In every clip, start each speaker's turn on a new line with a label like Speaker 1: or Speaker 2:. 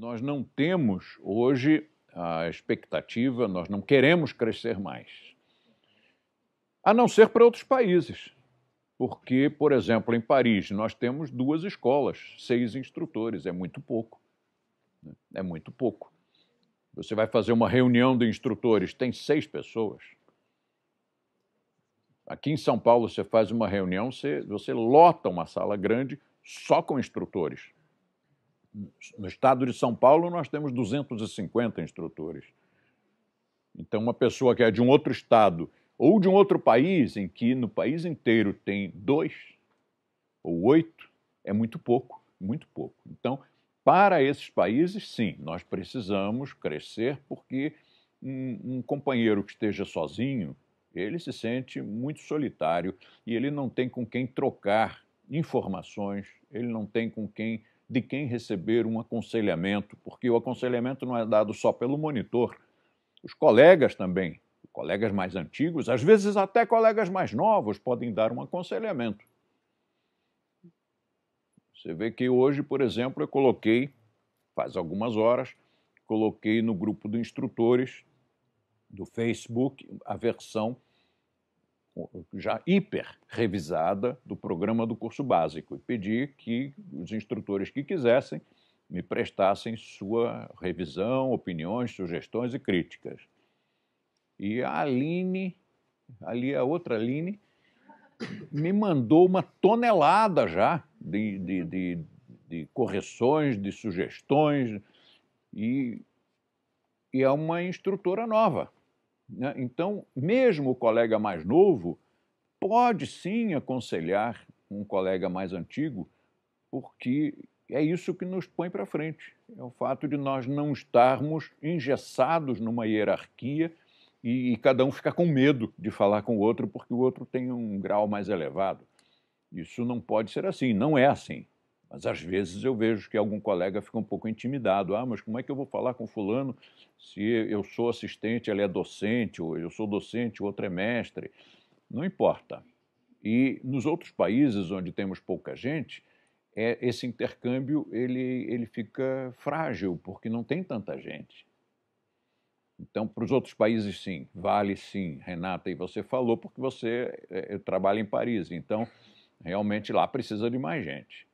Speaker 1: nós não temos hoje a expectativa, nós não queremos crescer mais. A não ser para outros países. Porque, por exemplo, em Paris, nós temos duas escolas, seis instrutores, é muito pouco. Né? É muito pouco. Você vai fazer uma reunião de instrutores, tem seis pessoas. Aqui em São Paulo, você faz uma reunião, você, você lota uma sala grande só com instrutores no estado de São Paulo, nós temos 250 instrutores. Então, uma pessoa que é de um outro estado ou de um outro país, em que no país inteiro tem dois ou oito, é muito pouco, muito pouco. Então, para esses países, sim, nós precisamos crescer, porque um, um companheiro que esteja sozinho, ele se sente muito solitário e ele não tem com quem trocar informações, ele não tem com quem de quem receber um aconselhamento, porque o aconselhamento não é dado só pelo monitor, os colegas também, colegas mais antigos, às vezes até colegas mais novos podem dar um aconselhamento. Você vê que hoje, por exemplo, eu coloquei, faz algumas horas, coloquei no grupo de instrutores do Facebook a versão já hiper revisada do programa do curso básico e pedi que os instrutores que quisessem me prestassem sua revisão, opiniões, sugestões e críticas. E a Aline, ali a outra Aline, me mandou uma tonelada já de, de, de, de correções, de sugestões, e, e é uma instrutora nova né? Então, mesmo o colega mais novo pode sim aconselhar um colega mais antigo, porque é isso que nos põe para frente. É o fato de nós não estarmos engessados numa hierarquia e, e, cada um ficar com medo de falar com o outro porque o outro tem um grau mais elevado. Isso não pode ser assim, não é assim. Mas às vezes eu vejo que algum colega fica um pouco intimidado. Ah, mas como é que eu vou falar com fulano se eu sou assistente, ele é docente, ou eu sou docente, o outro é mestre? Não importa. E nos outros países onde temos pouca gente, é, esse intercâmbio ele, ele fica frágil, porque não tem tanta gente. Então, para os outros países, sim, vale sim. Renata, e você falou, porque você é, trabalha em Paris, então realmente lá precisa de mais gente.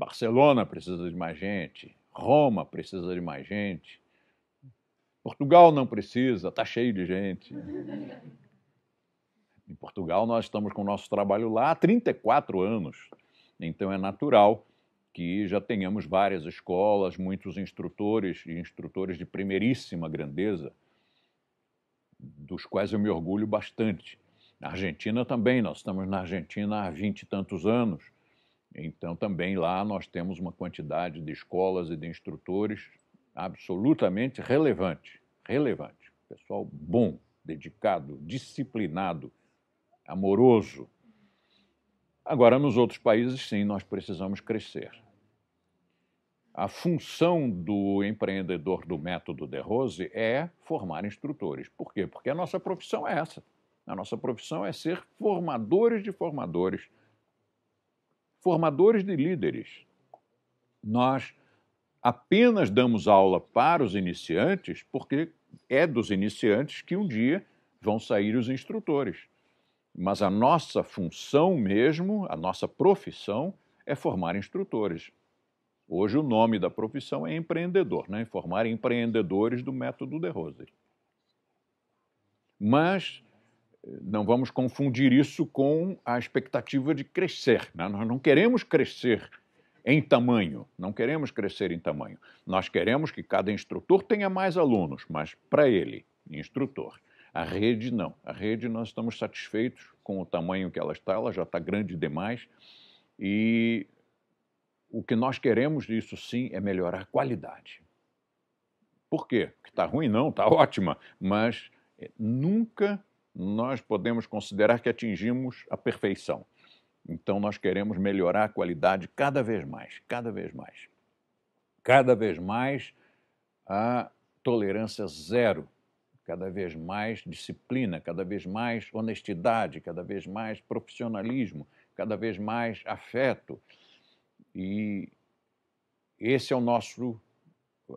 Speaker 1: Barcelona precisa de mais gente, Roma precisa de mais gente, Portugal não precisa, está cheio de gente. Em Portugal, nós estamos com o nosso trabalho lá há 34 anos, então é natural que já tenhamos várias escolas, muitos instrutores e instrutores de primeiríssima grandeza, dos quais eu me orgulho bastante. Na Argentina também, nós estamos na Argentina há vinte e tantos anos então, também lá nós temos uma quantidade de escolas e de instrutores absolutamente relevante, relevante. Pessoal bom, dedicado, disciplinado, amoroso. Agora, nos outros países, sim, nós precisamos crescer. A função do empreendedor do método de Rose é formar instrutores. Por quê? Porque a nossa profissão é essa. A nossa profissão é ser formadores de formadores formadores de líderes. Nós apenas damos aula para os iniciantes porque é dos iniciantes que um dia vão sair os instrutores. Mas a nossa função mesmo, a nossa profissão, é formar instrutores. Hoje o nome da profissão é empreendedor, né? formar empreendedores do método de Rose. Mas não vamos confundir isso com a expectativa de crescer. Né? Nós não queremos crescer em tamanho, não queremos crescer em tamanho. Nós queremos que cada instrutor tenha mais alunos, mas para ele, instrutor. A rede não. A rede nós estamos satisfeitos com o tamanho que ela está, ela já está grande demais. E o que nós queremos disso sim é melhorar a qualidade. Por quê? está ruim não, está ótima, mas eh, nunca nós podemos considerar que atingimos a perfeição. Então, nós queremos melhorar a qualidade cada vez mais, cada vez mais. Cada vez mais a tolerância zero, cada vez mais disciplina, cada vez mais honestidade, cada vez mais profissionalismo, cada vez mais afeto. E esse é o nosso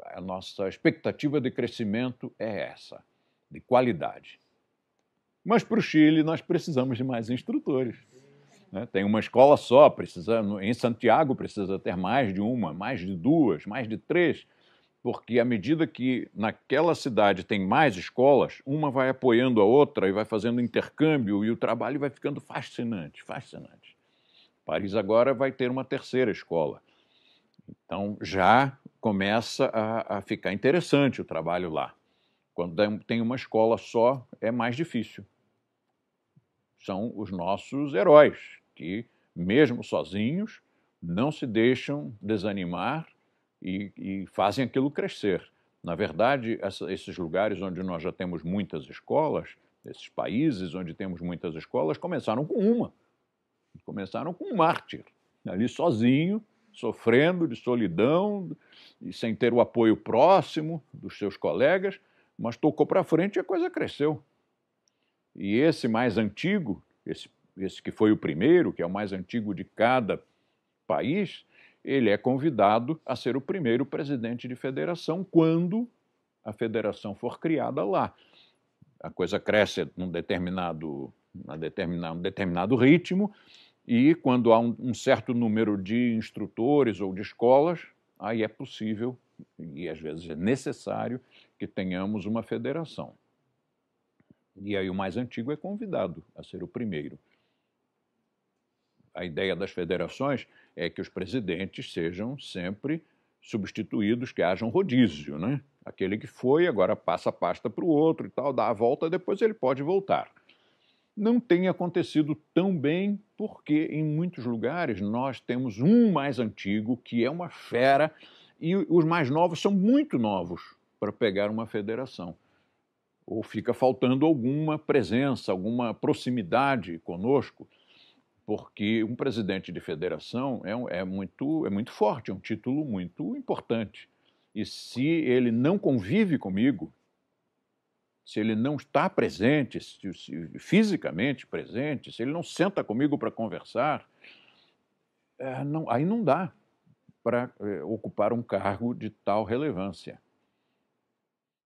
Speaker 1: a nossa expectativa de crescimento é essa, de qualidade. Mas para o Chile nós precisamos de mais instrutores. Né? Tem uma escola só, precisa, em Santiago precisa ter mais de uma, mais de duas, mais de três, porque à medida que naquela cidade tem mais escolas, uma vai apoiando a outra e vai fazendo intercâmbio e o trabalho vai ficando fascinante, fascinante. Paris agora vai ter uma terceira escola. Então já começa a, a ficar interessante o trabalho lá. Quando tem uma escola só, é mais difícil são os nossos heróis, que, mesmo sozinhos, não se deixam desanimar e, e fazem aquilo crescer. Na verdade, essa, esses lugares onde nós já temos muitas escolas, esses países onde temos muitas escolas, começaram com uma. Começaram com um mártir, ali sozinho, sofrendo de solidão e sem ter o apoio próximo dos seus colegas, mas tocou para frente e a coisa cresceu. E esse mais antigo, esse, esse que foi o primeiro, que é o mais antigo de cada país, ele é convidado a ser o primeiro presidente de federação quando a federação for criada lá. A coisa cresce num determinado, num determinado, num determinado ritmo, e quando há um, um certo número de instrutores ou de escolas, aí é possível e às vezes é necessário que tenhamos uma federação. E aí o mais antigo é convidado a ser o primeiro. A ideia das federações é que os presidentes sejam sempre substituídos, que haja um rodízio, né? Aquele que foi, agora passa a pasta para o outro e tal, dá a volta, depois ele pode voltar. Não tem acontecido tão bem, porque em muitos lugares nós temos um mais antigo, que é uma fera, e os mais novos são muito novos para pegar uma federação ou fica faltando alguma presença, alguma proximidade conosco, porque um presidente de federação é, é, muito, é muito forte, é um título muito importante. E se ele não convive comigo, se ele não está presente, se, se, fisicamente presente, se ele não senta comigo para conversar, é, não, aí não dá para é, ocupar um cargo de tal relevância.